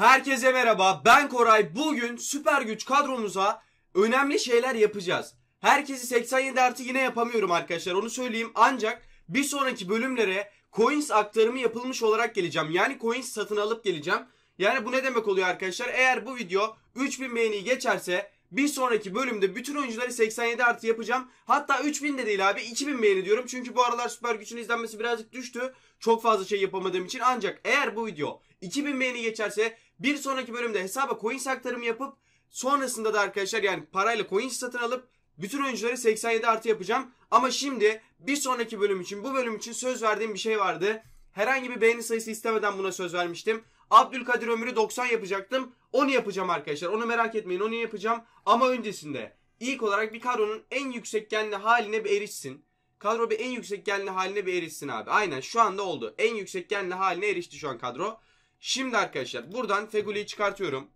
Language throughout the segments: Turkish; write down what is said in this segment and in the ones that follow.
Herkese merhaba. Ben Koray. Bugün süper güç kadromuza önemli şeyler yapacağız. Herkesi 87 artı yine yapamıyorum arkadaşlar. Onu söyleyeyim. Ancak bir sonraki bölümlere coins aktarımı yapılmış olarak geleceğim. Yani coins satın alıp geleceğim. Yani bu ne demek oluyor arkadaşlar? Eğer bu video 3000 beğeni geçerse bir sonraki bölümde bütün oyuncuları 87 artı yapacağım. Hatta 3000 de değil abi 2000 beğeni diyorum. Çünkü bu aralar süper güçün izlenmesi birazcık düştü. Çok fazla şey yapamadığım için. Ancak eğer bu video 2000 beğeni geçerse bir sonraki bölümde hesaba coins aktarımı yapıp sonrasında da arkadaşlar yani parayla coin satın alıp bütün oyuncuları 87 artı yapacağım. Ama şimdi bir sonraki bölüm için bu bölüm için söz verdiğim bir şey vardı. Herhangi bir beğeni sayısı istemeden buna söz vermiştim. Abdülkadir Ömür'ü 90 yapacaktım. Onu yapacağım arkadaşlar. Onu merak etmeyin. Onu yapacağım. Ama öncesinde ilk olarak bir kadronun en yüksek yüksekgenli haline bir erişsin. Kadro bir en yüksek yüksekgenli haline bir erişsin abi. Aynen şu anda oldu. En yüksek yüksekgenli haline erişti şu an kadro. Şimdi arkadaşlar buradan Feguli'yi çıkartıyorum.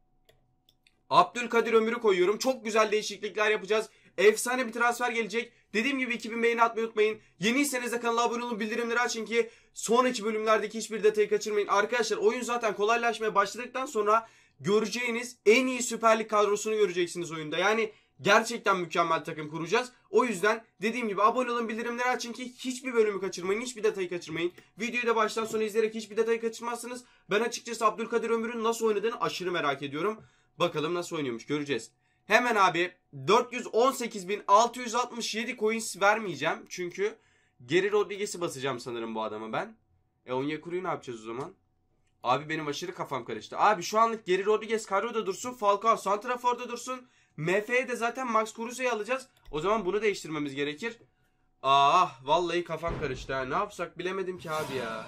Abdülkadir Ömür'ü koyuyorum. Çok güzel değişiklikler yapacağız. Efsane bir transfer gelecek. Dediğim gibi 2000 beğeni atmayı unutmayın. Yeniyseniz de kanala abone olun bildirimleri açın ki sonraki bölümlerdeki hiçbir detayı kaçırmayın. Arkadaşlar oyun zaten kolaylaşmaya başladıktan sonra göreceğiniz en iyi süperlik kadrosunu göreceksiniz oyunda. Yani Gerçekten mükemmel takım kuracağız. O yüzden dediğim gibi abone olun bildirimleri açın ki hiçbir bölümü kaçırmayın. Hiçbir detayı kaçırmayın. Videoyu da baştan sona izleyerek hiçbir detayı kaçırmazsınız. Ben açıkçası Abdülkadir Ömür'ün nasıl oynadığını aşırı merak ediyorum. Bakalım nasıl oynuyormuş göreceğiz. Hemen abi 418.667 coins vermeyeceğim. Çünkü geri Rodriguez'i basacağım sanırım bu adama ben. E Onyekuru'yu ne yapacağız o zaman? Abi benim aşırı kafam karıştı. Abi şu anlık geri Rodriguez kadroda dursun. Falcao Santrafor'da dursun. MF'ye de zaten Max Kruse'yi alacağız. O zaman bunu değiştirmemiz gerekir. Ah vallahi kafam karıştı ha. Ne yapsak bilemedim ki abi ya.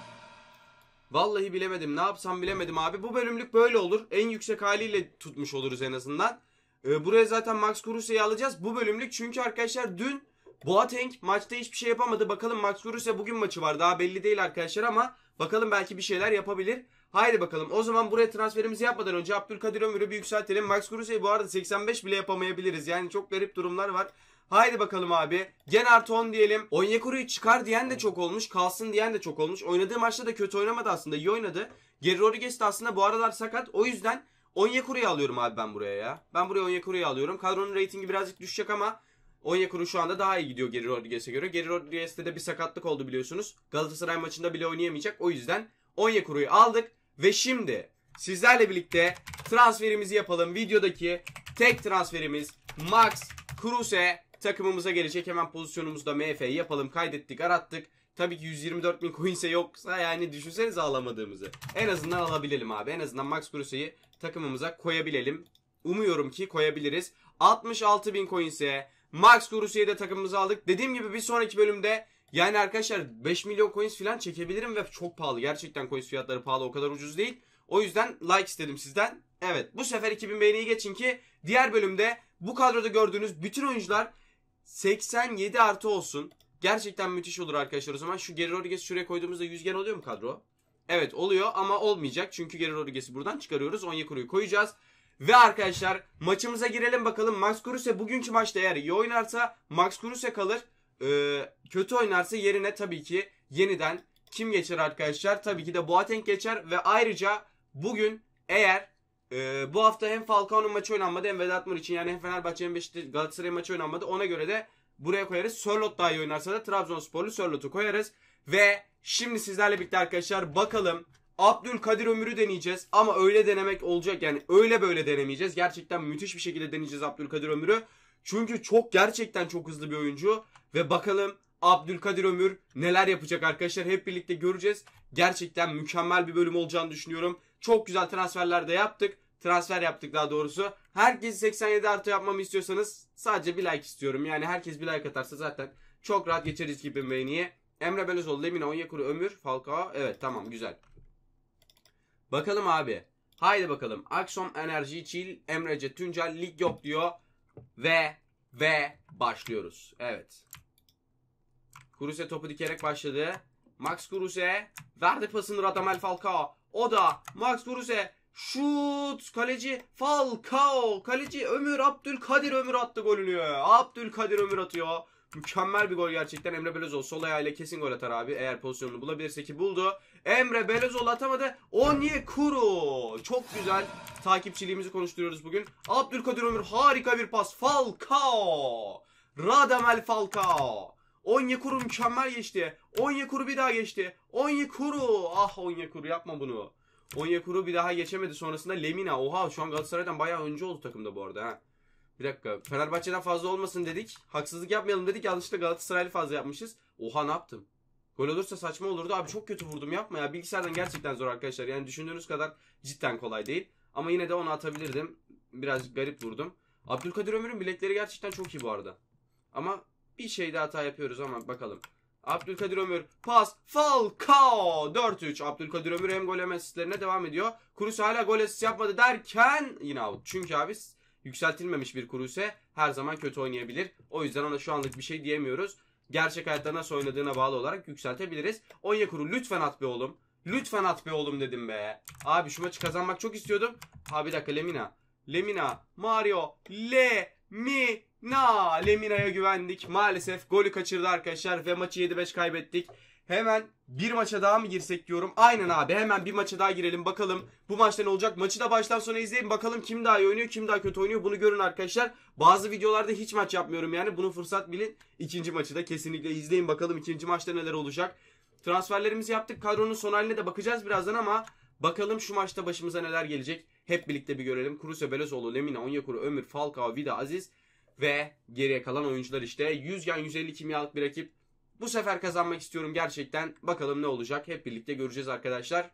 Vallahi bilemedim. Ne yapsam bilemedim abi. Bu bölümlük böyle olur. En yüksek haliyle tutmuş oluruz en azından. Ee, buraya zaten Max Kruse'yi alacağız. Bu bölümlük çünkü arkadaşlar dün Boateng maçta hiçbir şey yapamadı. Bakalım Max Kruse bugün maçı var. Daha belli değil arkadaşlar ama bakalım belki bir şeyler yapabilir. Haydi bakalım o zaman buraya transferimizi yapmadan önce Abdülkadir Ömür'ü bir yükseltelim. Max Kruse'yi bu arada 85 bile yapamayabiliriz. Yani çok garip durumlar var. Haydi bakalım abi. Gen artı 10 diyelim. Onyekuru'yu çıkar diyen de çok olmuş. Kalsın diyen de çok olmuş. Oynadığı maçta da kötü oynamadı aslında. İyi oynadı. Geri Rodriguez de aslında bu aralar sakat. O yüzden Onyekuru'yu alıyorum abi ben buraya ya. Ben buraya Onyekuru'yu alıyorum. Kadronun reytingi birazcık düşecek ama Onyekuru şu anda daha iyi gidiyor Geri Rodriguez'e göre. Geri Rodriguez'te de bir sakatlık oldu biliyorsunuz. Galatasaray maçında bile oynayamayacak. O yüzden kuruyu aldık ve şimdi sizlerle birlikte transferimizi yapalım. Videodaki tek transferimiz Max Kruse takımımıza gelecek. Hemen pozisyonumuzda MF yapalım. Kaydettik, arattık. Tabii ki 124 bin coinse yoksa yani düşünsenize alamadığımızı. En azından alabilelim abi. En azından Max Kruse'yi takımımıza koyabilelim. Umuyorum ki koyabiliriz. 66 bin coinse Max Kruse'yi de takımımıza aldık. Dediğim gibi bir sonraki bölümde yani arkadaşlar 5 milyon coins falan çekebilirim ve çok pahalı. Gerçekten coins fiyatları pahalı o kadar ucuz değil. O yüzden like istedim sizden. Evet bu sefer 2000 beğeniyi geçin ki diğer bölümde bu kadroda gördüğünüz bütün oyuncular 87 artı olsun. Gerçekten müthiş olur arkadaşlar o zaman. Şu geri Rodriguez şuraya koyduğumuzda 100 gen oluyor mu kadro? Evet oluyor ama olmayacak. Çünkü geri Rodriguez'i buradan çıkarıyoruz. Onyekuru'yu koyacağız. Ve arkadaşlar maçımıza girelim bakalım. Max Kruse bugünkü maçta eğer iyi oynarsa Max Kruse kalır e, kötü oynarsa yerine tabii ki yeniden kim geçer arkadaşlar? Tabii ki de Boateng geçer ve ayrıca bugün eğer e, bu hafta hem Falcao'nun maçı oynanmadı hem Vedat Mur için yani hem Fenerbahçe hem Beşiktaş Galatasaray maçı oynanmadı. Ona göre de buraya koyarız. Sörlot daha iyi oynarsa da Trabzonsporlu Sörlot'u koyarız. Ve şimdi sizlerle birlikte arkadaşlar bakalım Abdülkadir Ömür'ü deneyeceğiz ama öyle denemek olacak yani öyle böyle denemeyeceğiz. Gerçekten müthiş bir şekilde deneyeceğiz Abdülkadir Ömür'ü. Çünkü çok gerçekten çok hızlı bir oyuncu ve bakalım Abdülkadir Ömür neler yapacak arkadaşlar hep birlikte göreceğiz. Gerçekten mükemmel bir bölüm olacağını düşünüyorum. Çok güzel transferler de yaptık. Transfer yaptık daha doğrusu. herkes 87 artı yapmamı istiyorsanız sadece bir like istiyorum. Yani herkes bir like atarsa zaten çok rahat geçeriz gibi beğeniye. Emre Belözoğlu, Lemine, Onyekuru, Ömür, Falcao. Evet tamam güzel. Bakalım abi. Haydi bakalım. Aksom Enerji, Çil, Emrece, Tüncel, Lig yok diyor. Ve ve başlıyoruz. Evet. Kuruse topu dikerek başladı. Max Kuruse verdi pasını Radamel Falcao. O da Max Kuruse şut kaleci Falcao kaleci Ömür Abdülkadir Ömür attı golünü. Abdülkadir Ömür atıyor. Mükemmel bir gol gerçekten. Emre Belözoğlu sol ayağıyla kesin gol atar abi. Eğer pozisyonunu bulabilirse ki buldu. Emre Belözoğlu atamadı. Onyekuru. Çok güzel. Takipçiliğimizi konuşturuyoruz bugün. Abdülkadir Ömür harika bir pas. Falcao. Radamel Falcao. Onyekuru mükemmel geçti. Onyekuru bir daha geçti. Onyekuru. Ah Onyekuru yapma bunu. Onyekuru bir daha geçemedi sonrasında Lemina. Oha şu an Galatasaray'dan bayağı önce oldu takımda bu arada ha. Bir dakika. Fenerbahçe'den fazla olmasın dedik. Haksızlık yapmayalım dedik. Yanlışlıkla Galatasaraylı fazla yapmışız. Oha ne yaptım? Gol olursa saçma olurdu. Abi çok kötü vurdum yapma ya. Bilgisayardan gerçekten zor arkadaşlar. Yani düşündüğünüz kadar cidden kolay değil. Ama yine de onu atabilirdim. Biraz garip vurdum. Abdülkadir Ömür'ün bilekleri gerçekten çok iyi bu arada. Ama bir şeyde hata yapıyoruz ama bakalım. Abdülkadir Ömür pas Falcao 4-3 Abdülkadir Ömür hem gol hem asistlerine devam ediyor. Kurusu hala gol asist yapmadı derken yine out. Çünkü abi yükseltilmemiş bir kuru ise her zaman kötü oynayabilir. O yüzden ona şu anlık bir şey diyemiyoruz. Gerçek hayatta nasıl oynadığına bağlı olarak yükseltebiliriz. kuru lütfen at be oğlum. Lütfen at be oğlum dedim be. Abi şu maçı kazanmak çok istiyordum. Ha bir dakika Lemina. Lemina. Mario. Le. Mi. Na. Lemina'ya güvendik. Maalesef golü kaçırdı arkadaşlar ve maçı 7-5 kaybettik. Hemen bir maça daha mı girsek diyorum. Aynen abi hemen bir maça daha girelim bakalım. Bu maçta ne olacak? Maçı da baştan sona izleyin bakalım kim daha iyi oynuyor kim daha kötü oynuyor bunu görün arkadaşlar. Bazı videolarda hiç maç yapmıyorum yani bunu fırsat bilin. İkinci maçı da kesinlikle izleyin bakalım ikinci maçta neler olacak. Transferlerimizi yaptık kadronun son haline de bakacağız birazdan ama bakalım şu maçta başımıza neler gelecek. Hep birlikte bir görelim. Kuruse, Belezoğlu, Lemina, Onyekuru, Ömür, Falcao, Vida, Aziz ve geriye kalan oyuncular işte. 100 yan 150 kimyalık bir rakip. Bu sefer kazanmak istiyorum gerçekten. Bakalım ne olacak. Hep birlikte göreceğiz arkadaşlar.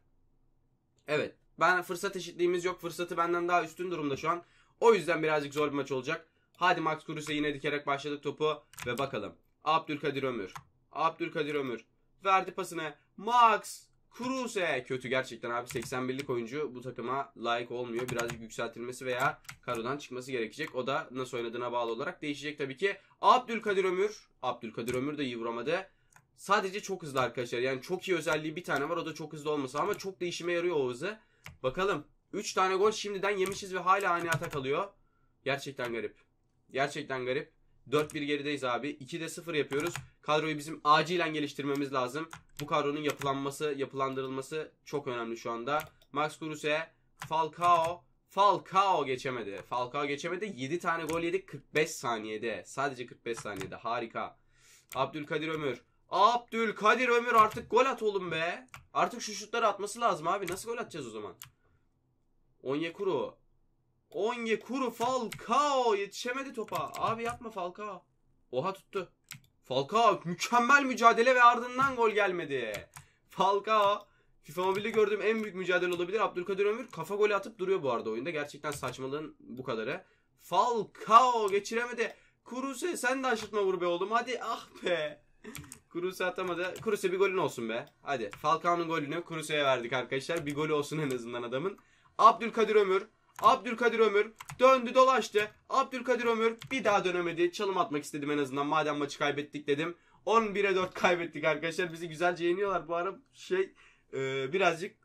Evet. Ben fırsat eşitliğimiz yok. Fırsatı benden daha üstün durumda şu an. O yüzden birazcık zor bir maç olacak. Hadi Max Kruse yine dikerek başladık topu ve bakalım. Abdülkadir Ömür. Abdülkadir Ömür. Verdi pasını. Max. Kruse kötü gerçekten abi 81'lik oyuncu bu takıma layık olmuyor. Birazcık yükseltilmesi veya kadrodan çıkması gerekecek. O da nasıl oynadığına bağlı olarak değişecek tabii ki. Abdülkadir Ömür. Abdülkadir Ömür de iyi vuramadı. Sadece çok hızlı arkadaşlar. Yani çok iyi özelliği bir tane var. O da çok hızlı olması ama çok değişime yarıyor o hızı. Bakalım. 3 tane gol şimdiden yemişiz ve hala aynı ata kalıyor. Gerçekten garip. Gerçekten garip. 4-1 gerideyiz abi. 2'de 0 yapıyoruz. Kadroyu bizim acilen geliştirmemiz lazım. Bu kadronun yapılanması, yapılandırılması çok önemli şu anda. Max Kruse, Falcao, Falcao geçemedi. Falcao geçemedi. 7 tane gol yedik 45 saniyede. Sadece 45 saniyede. Harika. Abdülkadir Ömür. Abdülkadir Ömür artık gol at oğlum be. Artık şu şutları atması lazım abi. Nasıl gol atacağız o zaman? Onyekuru kuru Falcao yetişemedi topa. Abi yapma Falcao. Oha tuttu. Falcao mükemmel mücadele ve ardından gol gelmedi. Falcao FIFA Mobil'de gördüğüm en büyük mücadele olabilir. Abdülkadir Ömür kafa golü atıp duruyor bu arada oyunda. Gerçekten saçmalığın bu kadarı. Falcao geçiremedi. Kuruse sen de aşırtma vur be oğlum. Hadi ah be. Kuruse atamadı. Kuruse bir golün olsun be. Hadi Falcao'nun golünü Kuruse'ye verdik arkadaşlar. Bir golü olsun en azından adamın. Abdülkadir Ömür Abdülkadir Ömür döndü dolaştı. Abdülkadir Ömür bir daha dönemedi. Çalım atmak istedim en azından. Madem maçı kaybettik dedim. 11'e 4 kaybettik arkadaşlar. Bizi güzelce yeniyorlar. Bu ara şey e, birazcık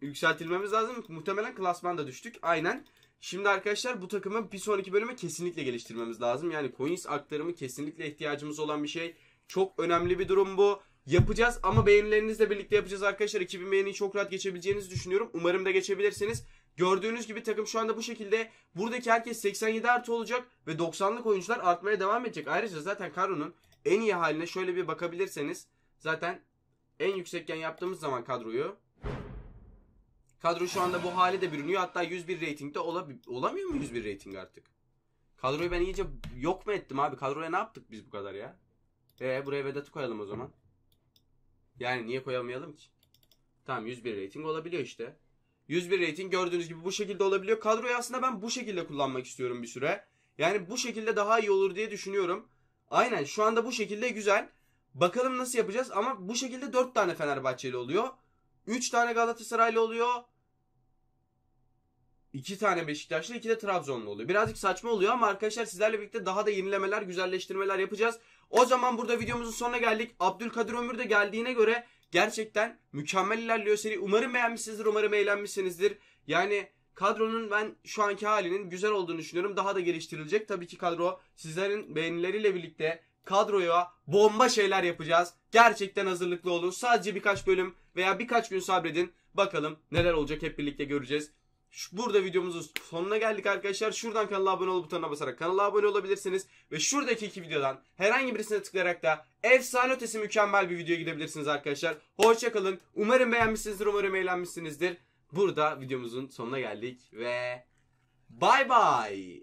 yükseltilmemiz lazım. Muhtemelen klasmanda düştük. Aynen. Şimdi arkadaşlar bu takımı bir sonraki bölüme kesinlikle geliştirmemiz lazım. Yani coins aktarımı kesinlikle ihtiyacımız olan bir şey. Çok önemli bir durum bu. Yapacağız ama beğenilerinizle birlikte yapacağız arkadaşlar. 2000 beğeniyi çok rahat geçebileceğinizi düşünüyorum. Umarım da geçebilirsiniz. Gördüğünüz gibi takım şu anda bu şekilde. Buradaki herkes 87 artı olacak ve 90'lık oyuncular artmaya devam edecek. Ayrıca zaten kadronun en iyi haline şöyle bir bakabilirseniz zaten en yüksekken yaptığımız zaman kadroyu kadro şu anda bu hale de bürünüyor. Hatta 101 ratingde olamıyor mu 101 rating artık? Kadroyu ben iyice yok mu ettim abi? Kadroya ne yaptık biz bu kadar ya? E buraya Vedat'ı koyalım o zaman. Yani niye koyamayalım ki? Tamam 101 rating olabiliyor işte. 101 rating gördüğünüz gibi bu şekilde olabiliyor. Kadroyu aslında ben bu şekilde kullanmak istiyorum bir süre. Yani bu şekilde daha iyi olur diye düşünüyorum. Aynen şu anda bu şekilde güzel. Bakalım nasıl yapacağız ama bu şekilde 4 tane Fenerbahçeli oluyor. 3 tane Galatasaraylı oluyor. 2 tane Beşiktaşlı, 2 de Trabzonlu oluyor. Birazcık saçma oluyor ama arkadaşlar sizlerle birlikte daha da yenilemeler, güzelleştirmeler yapacağız. O zaman burada videomuzun sonuna geldik. Abdülkadir Ömür de geldiğine göre Gerçekten mükemmel ilerliyor seri. Umarım beğenmişsinizdir, umarım eğlenmişsinizdir. Yani kadronun ben şu anki halinin güzel olduğunu düşünüyorum. Daha da geliştirilecek. Tabii ki kadro sizlerin beğenileriyle birlikte kadroya bomba şeyler yapacağız. Gerçekten hazırlıklı olun. Sadece birkaç bölüm veya birkaç gün sabredin. Bakalım neler olacak hep birlikte göreceğiz. Burada videomuzun sonuna geldik arkadaşlar. Şuradan kanala abone ol butonuna basarak kanala abone olabilirsiniz. Ve şuradaki iki videodan herhangi birisine tıklayarak da efsane ötesi mükemmel bir videoya gidebilirsiniz arkadaşlar. Hoşçakalın. Umarım beğenmişsinizdir. Umarım eğlenmişsinizdir. Burada videomuzun sonuna geldik ve bay bay.